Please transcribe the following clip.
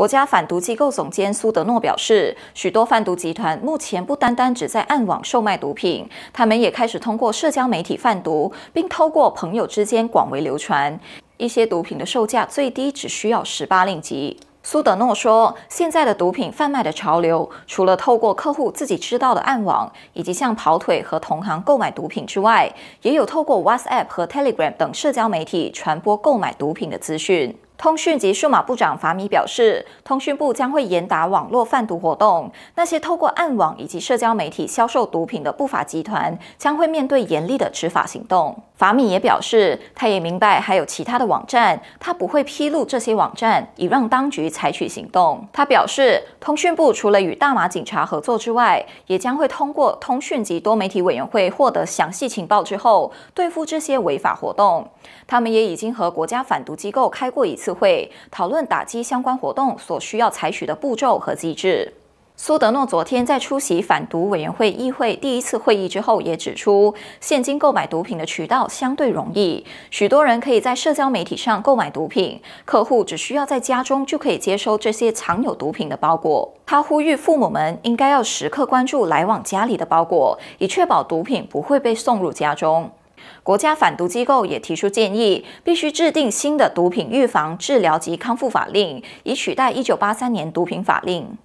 国家反毒机构总监苏德诺表示，许多贩毒集团目前不单单只在暗网售卖毒品，他们也开始通过社交媒体贩毒，并透过朋友之间广为流传。一些毒品的售价最低只需要十八令吉。苏德诺说，现在的毒品贩卖的潮流，除了透过客户自己知道的暗网，以及向跑腿和同行购买毒品之外，也有透过 WhatsApp 和 Telegram 等社交媒体传播购买毒品的资讯。通讯及数码部长法米表示，通讯部将会严打网络贩毒活动。那些透过暗网以及社交媒体销售毒品的不法集团将会面对严厉的执法行动。法米也表示，他也明白还有其他的网站，他不会披露这些网站，以让当局采取行动。他表示，通讯部除了与大马警察合作之外，也将会通过通讯及多媒体委员会获得详细情报之后，对付这些违法活动。他们也已经和国家反毒机构开过一次。会讨论打击相关活动所需要采取的步骤和机制。苏德诺昨天在出席反毒委员会议会第一次会议之后，也指出，现金购买毒品的渠道相对容易，许多人可以在社交媒体上购买毒品，客户只需要在家中就可以接收这些藏有毒品的包裹。他呼吁父母们应该要时刻关注来往家里的包裹，以确保毒品不会被送入家中。国家反毒机构也提出建议，必须制定新的毒品预防、治疗及康复法令，以取代1983年毒品法令。